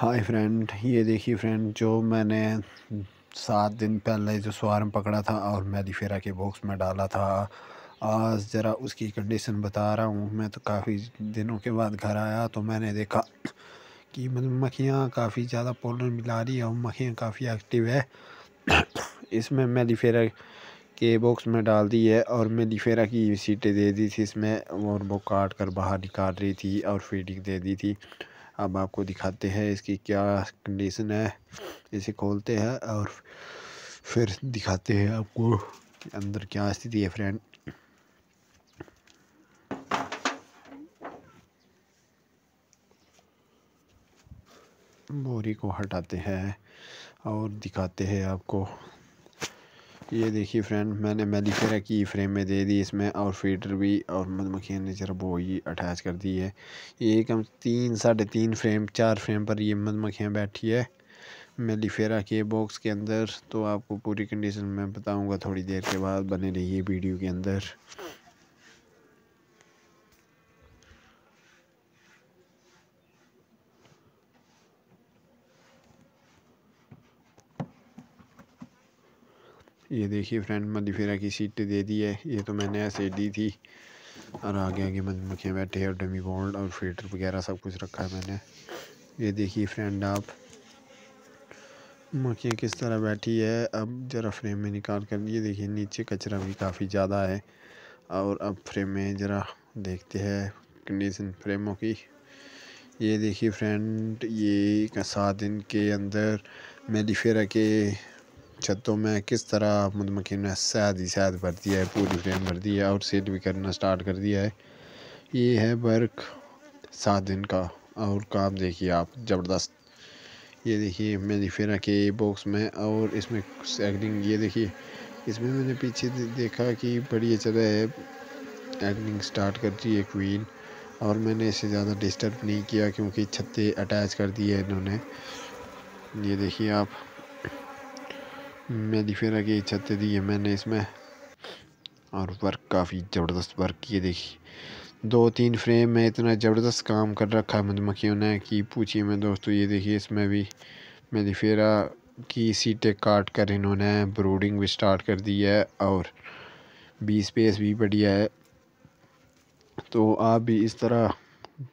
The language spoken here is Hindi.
हाय फ्रेंड ये देखिए फ्रेंड जो मैंने सात दिन पहले जो सवार पकड़ा था और दिफेरा के बॉक्स में डाला था आज ज़रा उसकी कंडीशन बता रहा हूँ मैं तो काफ़ी दिनों के बाद घर आया तो मैंने देखा कि मधुमक्खियाँ काफ़ी ज़्यादा पोलन मिला रही है और मक्खियाँ काफ़ी एक्टिव है इसमें दिफेरा के बॉक्स में डाल दी है और मैं दिफेरा की सीटें दे दी थी इसमें और वो काट कर बाहर निकाल रही थी और फीडिंग दे दी थी अब आपको दिखाते हैं इसकी क्या कंडीशन है इसे खोलते हैं और फिर दिखाते हैं आपको अंदर क्या स्थिति है फ्रेंड बोरी को हटाते हैं और दिखाते हैं आपको ये देखिए फ्रेंड मैंने मेलीफेरा की फ्रेम में दे दी इसमें और फीडर भी और मधुमक्खियाँ ने जरा बोई अटैच कर दी है ये कम तीन साढ़े तीन फ्रेम चार फ्रेम पर ये मधुमक्खियाँ बैठी है मेलीफेरा के बॉक्स के अंदर तो आपको पूरी कंडीशन मैं बताऊंगा थोड़ी देर के बाद बने रहिए वीडियो के अंदर ये देखिए फ्रेंड मदिफेरा की सीट दे दी है ये तो मैंने ऐसे दी थी और आगे आगे मधुमक्खियाँ बैठे और डमी बोर्ड और फिल्टर वगैरह सब कुछ रखा है मैंने ये देखिए फ्रेंड आप मक्खियाँ किस तरह बैठी है अब ज़रा फ्रेम में निकाल कर ये देखिए नीचे कचरा भी काफ़ी ज़्यादा है और अब फ्रेम में ज़रा देखते हैं कंडीशन फ्रेमों की ये देखिए फ्रेंड ये सात दिन के अंदर मेडिफेरा के छतों अच्छा, में किस तरह मधुमक्खी ने शहद ही शहद भर दिया है पूरी फ्रेम भर दिया है और सेट भी करना स्टार्ट कर दिया है ये है वर्क सात दिन का और काम देखिए आप ज़बरदस्त ये देखिए मैंने फिर रखे बॉक्स में और इसमें एक्टिंग ये देखिए इसमें मैंने पीछे देखा कि बड़ी अच्छा है एक्टिंग स्टार्ट कर दी है क्वीन और मैंने इसे ज़्यादा डिस्टर्ब नहीं किया क्योंकि छत्ते अटैच कर दिए इन्होंने ये देखिए आप मेरी फिर आगे इच्छा दी है मैंने इसमें और वर्क काफ़ी ज़बरदस्त वर्क किए देखी दो तीन फ्रेम में इतना ज़बरदस्त काम कर रखा है मधुमक्खियों ने कि पूछिए मैं दोस्तों ये देखिए इसमें भी मेरी फेरा की सीटें काट कर इन्होंने ब्रूडिंग भी स्टार्ट कर दी है और बी स्पेस भी बढ़िया है तो आप भी इस तरह